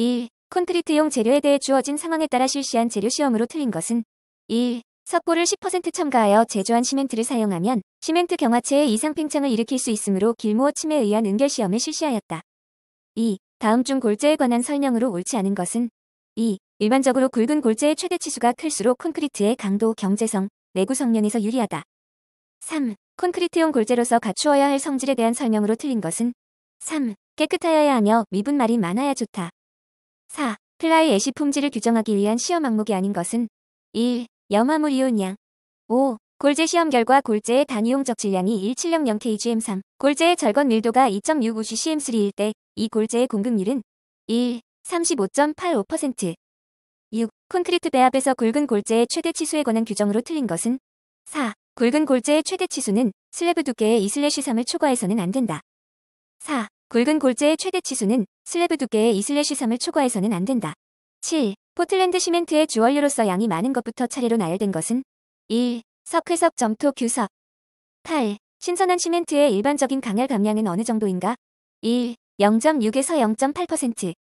1. 콘크리트용 재료에 대해 주어진 상황에 따라 실시한 재료 시험으로 틀린 것은 1. 석고를 10% 첨가하여 제조한 시멘트를 사용하면 시멘트 경화체의 이상 팽창을 일으킬 수 있으므로 길모어 침에 의한 응결 시험을 실시하였다. 2. 다음 중 골재에 관한 설명으로 옳지 않은 것은 2. 일반적으로 굵은 골재의 최대치수가 클수록 콘크리트의 강도, 경제성, 내구 성면에서 유리하다. 3. 콘크리트용 골재로서 갖추어야 할 성질에 대한 설명으로 틀린 것은 3. 깨끗하여야 하며 미분말이 많아야 좋다. 4. 플라이 애쉬 품질을 규정하기 위한 시험 항목이 아닌 것은 1. 염화물 이온량 5. 골재 시험 결과 골재의 단위용 적질량이 1700 kgm3, 골재의 절건 밀도가 2.65ccm3일 때 이 골재의 공급률은 1. 35.85% 6. 콘크리트 배합에서 굵은 골재의 최대 치수에 관한 규정으로 틀린 것은 4. 굵은 골재의 최대 치수는 슬래브 두께의 2/3을 초과해서는 안 된다. 4. 굵은 골재의 최대 치수는 슬래브 두께의 2/3을 초과해서는 안 된다. 7. 포틀랜드 시멘트의 주원료로서 양이 많은 것부터 차례로 나열된 것은 1. 석회석 점토 규석 8. 신선한 시멘트의 일반적인 강열 감량은 어느 정도인가? 1. 0.6에서 0.8%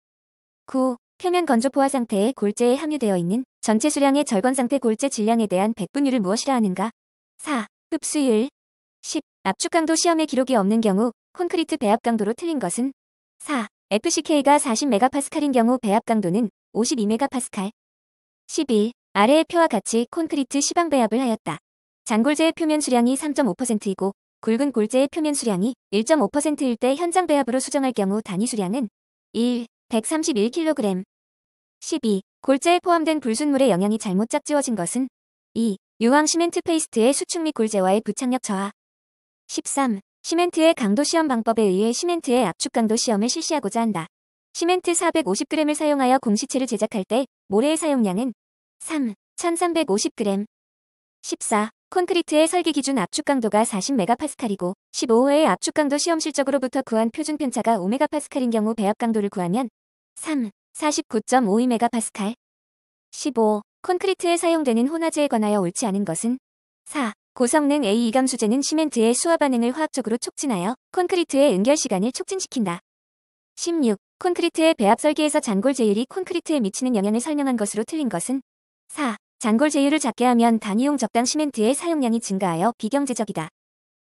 9. 표면 건조 포화 상태의 골재에 함유되어 있는 전체 수량의 절건 상태 골재 질량에 대한 백분율을 무엇이라 하는가? 4. 흡수율 10. 압축 강도 시험에 기록이 없는 경우 콘크리트 배합 강도로 틀린 것은 4. FCK가 40MPa인 경우 배합 강도는 52MPa. 11. 아래의 표와 같이 콘크리트 시방 배합을 하였다. 장골재의 표면 수량이 3.5%이고 굵은 골재의 표면 수량이 1.5%일 때 현장 배합으로 수정할 경우 단위 수량은 1. 131kg 12. 골재에 포함된 불순물의 영향이 잘못 짝지워진 것은 2. 유황 시멘트 페이스트의 수축 및 골재와의 부착력 저하 13. 시멘트의 강도 시험 방법에 의해 시멘트의 압축 강도 시험을 실시하고자 한다. 시멘트 450g을 사용하여 공시체를 제작할 때 모래의 사용량은 3. 1350g 14. 콘크리트의 설계 기준 압축 강도가 40메가파스칼이고 15호의 압축 강도 시험 실적으로부터 구한 표준 편차가 5메가파스칼인 경우 배합 강도를 구하면 3. 49.52메가파스칼 15. 콘크리트에 사용되는 혼화제에 관하여 옳지 않은 것은 4. 고성능 A 2감수제는 시멘트의 수화 반응을 화학적으로 촉진하여 콘크리트의 응결 시간을 촉진시킨다. 16. 콘크리트의 배합 설계에서 잔골 제율이 콘크리트에 미치는 영향을 설명한 것으로 틀린 것은 4. 잔골 제율을 작게 하면 단위용 적당 시멘트의 사용량이 증가하여 비경제적이다.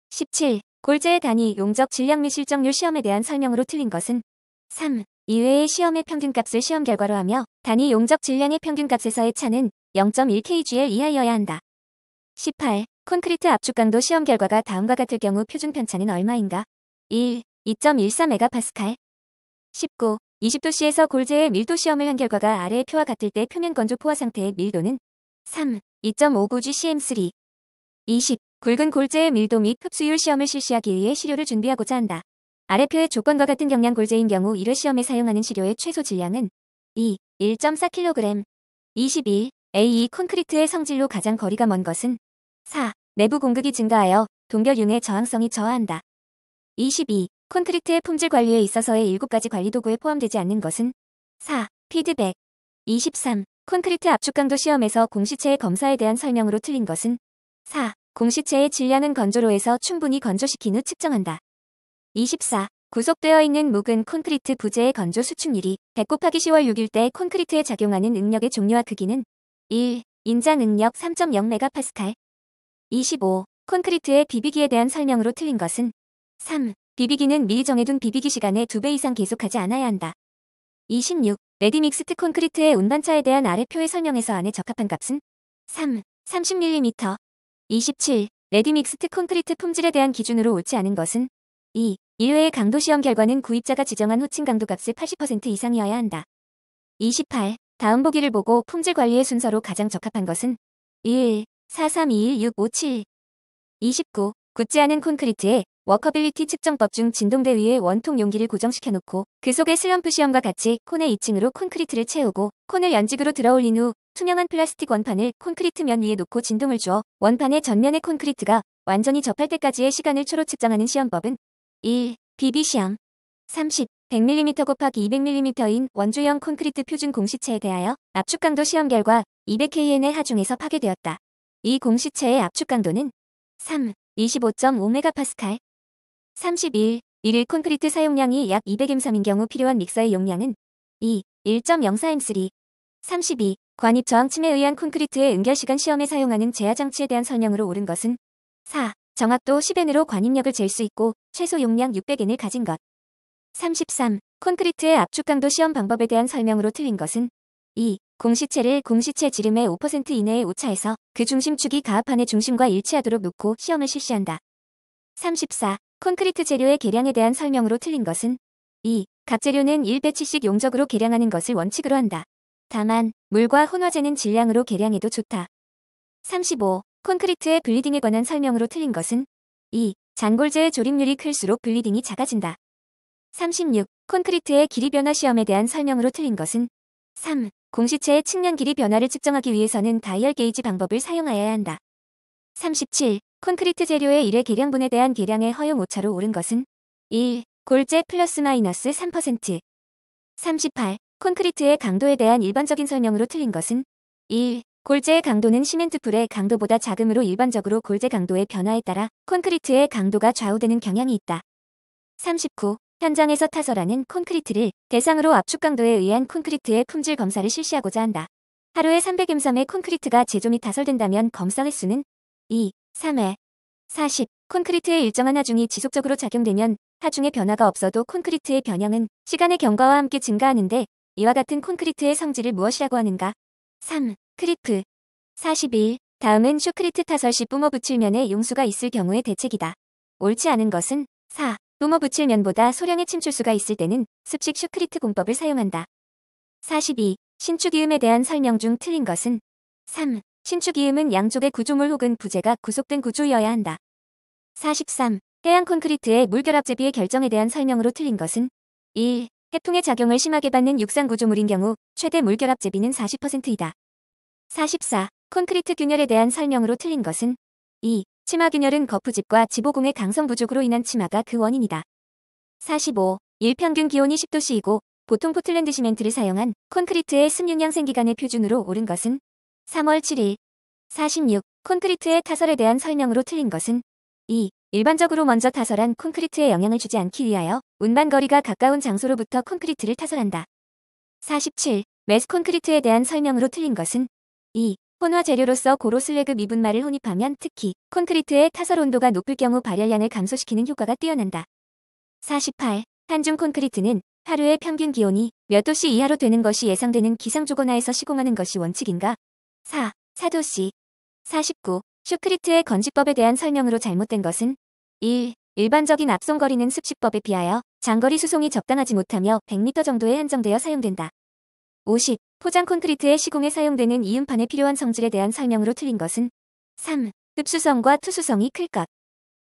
17. 골재의 단위 용적 질량 및 실적률 시험에 대한 설명으로 틀린 것은 3. 이외의 시험의 평균값을 시험 결과로 하며 단위 용적 질량의 평균값에서의 차는 0.1kgl 이하여야 한다. 18. 콘크리트 압축강도 시험 결과가 다음과 같을 경우 표준 편차는 얼마인가? 1. 2.14MPa 19. 20도씨에서 골재의 밀도 시험을 한 결과가 아래의 표와 같을 때 표면 건조 포화 상태의 밀도는 3. 2.59gcm3 20. 굵은 골재의 밀도 및 흡수율 시험을 실시하기 위해 시료를 준비하고자 한다. 아래 표의 조건과 같은 경량 골재인 경우 이회 시험에 사용하는 시료의 최소 질량은 2. 1.4kg 21. A2 콘크리트의 성질로 가장 거리가 먼 것은 4. 내부 공급이 증가하여 동결융의 저항성이 저하한다. 22. 콘크리트의 품질 관리에 있어서의 7가지 관리 도구에 포함되지 않는 것은 4. 피드백 23. 콘크리트 압축 강도 시험에서 공시체의 검사에 대한 설명으로 틀린 것은 4. 공시체의 질량은 건조로에서 충분히 건조시킨 후 측정한다. 24. 구속되어 있는 묵은 콘크리트 부재의 건조 수축률이 100 곱하기 10월 6일 때 콘크리트에 작용하는 능력의 종류와 크기는 1. 인장 능력3 0 메가파스칼 25. 콘크리트의 비비기에 대한 설명으로 틀린 것은 3. 비비기는 미리 정해둔 비비기 시간의 2배 이상 계속하지 않아야 한다. 26. 레디믹스트 콘크리트의 운반차에 대한 아래표의 설명에서 안에 적합한 값은 3. 30mm 27. 레디믹스트 콘크리트 품질에 대한 기준으로 옳지 않은 것은 2. 1회의 강도 시험 결과는 구입자가 지정한 호칭 강도 값의 80% 이상이어야 한다. 28. 다음 보기를 보고 품질 관리의 순서로 가장 적합한 것은 1. 4321657 29. 굳지 않은 콘크리트에 워커빌리티 측정법 중 진동대 위에 원통 용기를 고정시켜 놓고 그 속에 슬럼프 시험과 같이 콘의 2층으로 콘크리트를 채우고 콘을 연직으로 들어 올린 후 투명한 플라스틱 원판을 콘크리트 면 위에 놓고 진동을 주어 원판의 전면의 콘크리트가 완전히 접할 때까지의 시간을 초로 측정하는 시험법은 1. BB 시험 30. 100mm 곱하기 200mm인 원주형 콘크리트 표준 공시체에 대하여 압축 강도 시험 결과 200KN의 하중에서 파괴되었다. 이 공시체의 압축 강도는 3, 25.5MPa 31, 1일 콘크리트 사용량이 약 200mg인 경우 필요한 믹서의 용량은 2, 1.04M3 32, 관입 저항 침에 의한 콘크리트의 응결시간 시험에 사용하는 제하장치에 대한 설명으로 옳은 것은 4. 정확도 10N으로 관입력을 잴 수 있고 최소 용량 600N을 가진 것 33. 콘크리트의 압축 강도 시험 방법에 대한 설명으로 틀린 것은 2. 공시체를 공시체 지름의 5%이내에 오차에서 그 중심축이 가압판의 중심과 일치하도록 놓고 시험을 실시한다. 34. 콘크리트 재료의 계량에 대한 설명으로 틀린 것은 2. 각 재료는 1배치씩 용적으로 계량하는 것을 원칙으로 한다. 다만 물과 혼화제는 질량으로 계량해도 좋다. 35. 콘크리트의 블리딩에 관한 설명으로 틀린 것은 2. 잔골재의 조립률이 클수록 블리딩이 작아진다. 36. 콘크리트의 길이 변화 시험에 대한 설명으로 틀린 것은 3. 공시체의 측면 길이 변화를 측정하기 위해서는 다이얼 게이지 방법을 사용하여야 한다. 37. 콘크리트 재료의 1의 계량분에 대한 계량의 허용 오차로 오른 것은 1. 골재 플러스 마이너스 3% 38. 콘크리트의 강도에 대한 일반적인 설명으로 틀린 것은 1. 골재의 강도는 시멘트 풀의 강도보다 작음으로 일반적으로 골재 강도의 변화에 따라 콘크리트의 강도가 좌우되는 경향이 있다. 39. 현장에서 타설하는 콘크리트를 대상으로 압축 강도에 의한 콘크리트의 품질 검사를 실시하고자 한다. 하루에 300 엠섬의 콘크리트가 제조 및 타설된다면 검사 횟수는 2, 3회, 40. 콘크리트의 일정한 하중이 지속적으로 작용되면 하중의 변화가 없어도 콘크리트의 변형은 시간의 경과와 함께 증가하는데 이와 같은 콘크리트의 성질을 무엇이라고 하는가? 3. 크리프 41. 다음은 쇼크리트 타설 시 뿜어 붙일 면에 용수가 있을 경우의 대책이다. 옳지 않은 것은 4. 부모 붙일 면보다 소량의 침출수가 있을 때는 습식 슈크리트 공법을 사용한다. 42. 신축이음에 대한 설명 중 틀린 것은 3. 신축이음은 양쪽의 구조물 혹은 부재가 구속된 구조여야 한다. 43. 해양 콘크리트의 물결합 제비의 결정에 대한 설명으로 틀린 것은 1. 태풍의 작용을 심하게 받는 육상 구조물인 경우 최대 물결합 제비는 40%이다. 44. 콘크리트 균열에 대한 설명으로 틀린 것은 2. 치마 균열은 거푸집과 지보공의 강성 부족으로 인한 치마가 그 원인이다. 45. 일평균 기온이 10도씨이고 보통 포틀랜드 시멘트를 사용한 콘크리트의 습융양 생기간의 표준으로 옳은 것은 3월 7일. 46. 콘크리트의 타설에 대한 설명으로 틀린 것은 2. 일반적으로 먼저 타설한 콘크리트에 영향을 주지 않기 위하여 운반 거리가 가까운 장소로부터 콘크리트를 타설한다. 47. 매스 콘크리트에 대한 설명으로 틀린 것은 2. 혼화 재료로서 고로슬래그 미분말을 혼입하면 특히 콘크리트의 타설 온도가 높을 경우 발열량을 감소시키는 효과가 뛰어난다. 48. 한중 콘크리트는 하루의 평균 기온이 몇 도씨 이하로 되는 것이 예상되는 기상조건하에서 시공하는 것이 원칙인가? 4. 4도씨 49. 슈크리트의 건지법에 대한 설명으로 잘못된 것은 1. 일반적인 앞송거리는 습식법에 비하여 장거리 수송이 적당하지 못하며 100m 정도에 한정되어 사용된다. 50. 포장 콘크리트의 시공에 사용되는 이음판에 필요한 성질에 대한 설명으로 틀린 것은 3. 흡수성과 투수성이 클 값.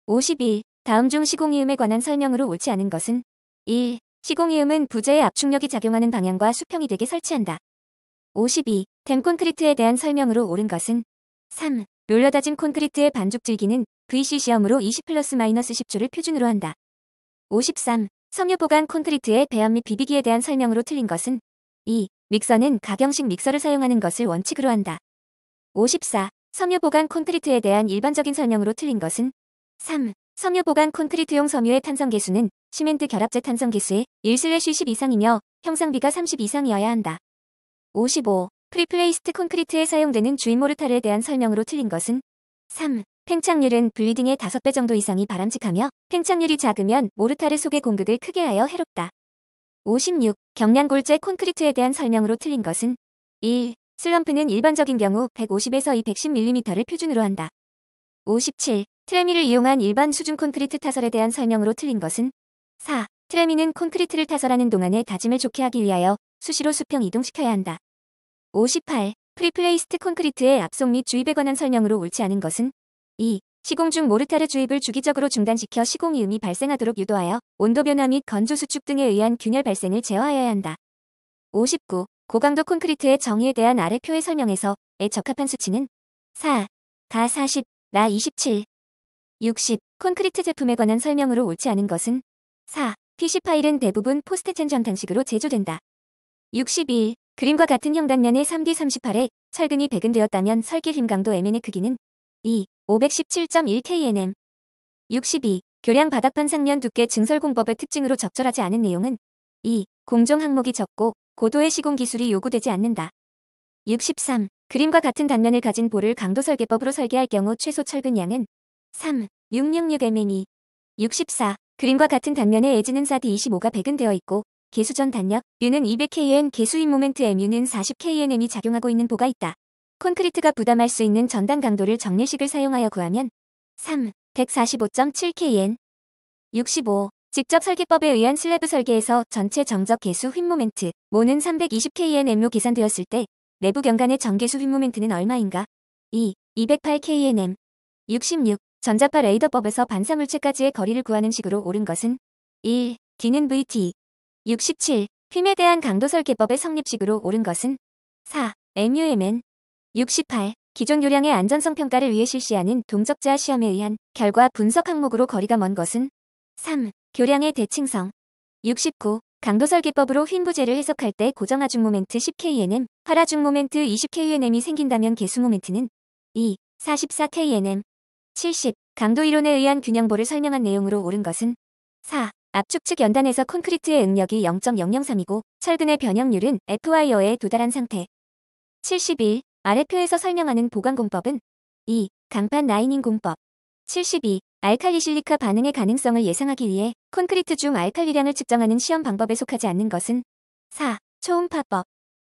51. 다음 중 시공이음에 관한 설명으로 옳지 않은 것은 1. 시공이음은 부재의 압축력이 작용하는 방향과 수평이 되게 설치한다. 52. 댐 콘크리트에 대한 설명으로 옳은 것은 3. 롤러 다진 콘크리트의 반죽 질기는 VC 시험으로 20 플러스 마이너스 10조를 표준으로 한다. 53. 섬유 보관 콘크리트의 배합 및 비비기에 대한 설명으로 틀린 것은 2. 믹서는 가경식 믹서를 사용하는 것을 원칙으로 한다. 54. 섬유 보관 콘크리트에 대한 일반적인 설명으로 틀린 것은 3. 섬유 보관 콘크리트용 섬유의 탄성 개수는 시멘트 결합제 탄성 개수의 1/10 이상이며 형상비가 30 이상이어야 한다. 55. 프리플레이스트 콘크리트에 사용되는 주인 모르타르에 대한 설명으로 틀린 것은 3. 팽창률은 블리딩의 5배 정도 이상이 바람직하며 팽창률이 작으면 모르타르 속의 공격을 크게 하여 해롭다. 56. 경량골재 콘크리트에 대한 설명으로 틀린 것은 1. 슬럼프는 일반적인 경우 150에서 210mm를 표준으로 한다. 57. 트레미를 이용한 일반 수중 콘크리트 타설에 대한 설명으로 틀린 것은 4. 트레미는 콘크리트를 타설하는 동안에 다짐을 좋게 하기 위하여 수시로 수평 이동시켜야 한다. 58. 프리플레이스트 콘크리트의 압속 및 주입에 관한 설명으로 옳지 않은 것은 2. 시공 중 모르타르 주입을 주기적으로 중단시켜 시공 이음이 발생하도록 유도하여 온도 변화 및 건조 수축 등에 의한 균열 발생을 제어하여야 한다. 59. 고강도 콘크리트의 정의에 대한 아래 표의 설명에서 에 적합한 수치는 4, 가 40, 나 27, 60. 콘크리트 제품에 관한 설명으로 옳지 않은 것은 4. PC 파일은 대부분 포스트텐션 방식으로 제조된다. 61. 그림과 같은 형단면의 3D38에 철근이 배근되었다면 설길 힘강도 MN의 크기는 2. 517.1KNM 62. 교량 바닥판 상면 두께 증설 공법의 특징으로 적절하지 않은 내용은 2. 공정 항목이 적고 고도의 시공 기술이 요구되지 않는다. 63. 그림과 같은 단면을 가진 볼을 강도 설계법으로 설계할 경우 최소 철근 양은 3. 666mm 64. 그림과 같은 단면에 에지는 사 d 2 5가 배근되어 있고 개수전 단력 U는 200KN 개수인 모멘트 MU는 40KNM이 작용하고 있는 보가 있다. 콘크리트가 부담할 수 있는 전단 강도를 정례식을 사용하여 구하면 3. 145.7kN 65. 직접 설계법에 의한 슬래브 설계에서 전체 정적 개수 휘 모멘트 모는 320knm로 계산되었을 때 내부 경관의 정계수 휘 모멘트는 얼마인가? 2. 208knm 66. 전자파 레이더법에서 반사물체까지의 거리를 구하는 식으로 옳은 것은 1. D는 VT 67. 휨에 대한 강도 설계법의 성립식으로 옳은 것은 4. MUMN 68. 기존 요량의 안전성 평가를 위해 실시하는 동접자 시험에 의한 결과 분석 항목으로 거리가 먼 것은 3. 교량의 대칭성 69. 강도설 계법으로 휜부제를 해석할 때 고정하중 모멘트 10kNm, 하라중 모멘트 20kNm이 생긴다면 개수 모멘트는 2. 44kNm 70. 강도 이론에 의한 균형보를 설명한 내용으로 옳은 것은 4. 압축 측 연단에서 콘크리트의 응력이 0.003이고 철근의 변형률은 FYO에 도달한 상태 71. 아래표에서 설명하는 보관공법은 2. 강판 라이닝 공법 72. 알칼리실리카 반응의 가능성을 예상하기 위해 콘크리트 중 알칼리량을 측정하는 시험 방법에 속하지 않는 것은 4. 초음파법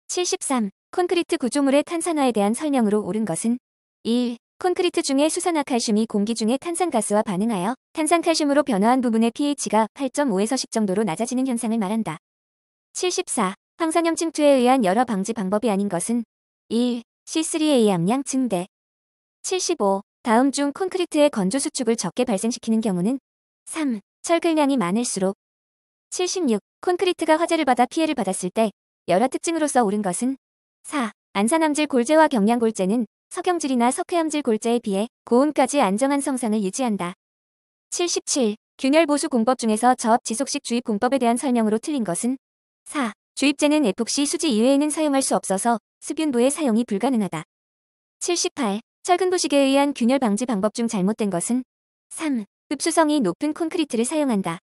73. 콘크리트 구조물의 탄산화에 대한 설명으로 옳은 것은 1. 콘크리트 중에 수산화 칼슘이 공기 중에 탄산가스와 반응하여 탄산칼슘으로 변화한 부분의 pH가 8.5에서 10 정도로 낮아지는 현상을 말한다. 74. 황산염 침투에 의한 여러 방지 방법이 아닌 것은 1. C3A 함량 증대 75. 다음 중 콘크리트의 건조 수축을 적게 발생시키는 경우는 3. 철근량이 많을수록 76. 콘크리트가 화재를 받아 피해를 받았을 때 여러 특징으로서 옳은 것은 4. 안산암질 골재와 경량골재는 석영질이나 석회암질 골재에 비해 고온까지 안정한 성상을 유지한다. 77. 균열보수 공법 중에서 저압 지속식 주입 공법에 대한 설명으로 틀린 것은 4. 주입제는 에폭시 수지 이외에는 사용할 수 없어서 습윤부의 사용이 불가능하다. 78. 철근 부식에 의한 균열 방지 방법 중 잘못된 것은 3. 흡수성이 높은 콘크리트를 사용한다.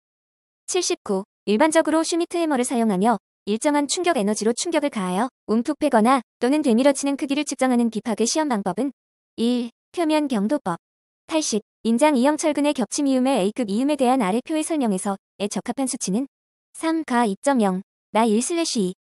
79. 일반적으로 슈미트 해머를 사용하며 일정한 충격 에너지로 충격을 가하여 움푹 패거나 또는 되밀어치는 크기를 측정하는 비파괴 시험 방법은 1. 표면 경도법 80. 인장 이형 철근의 겹침 이음의 A급 이음에 대한 아래표의 설명에서 에 적합한 수치는 3. 가2.0 나1 2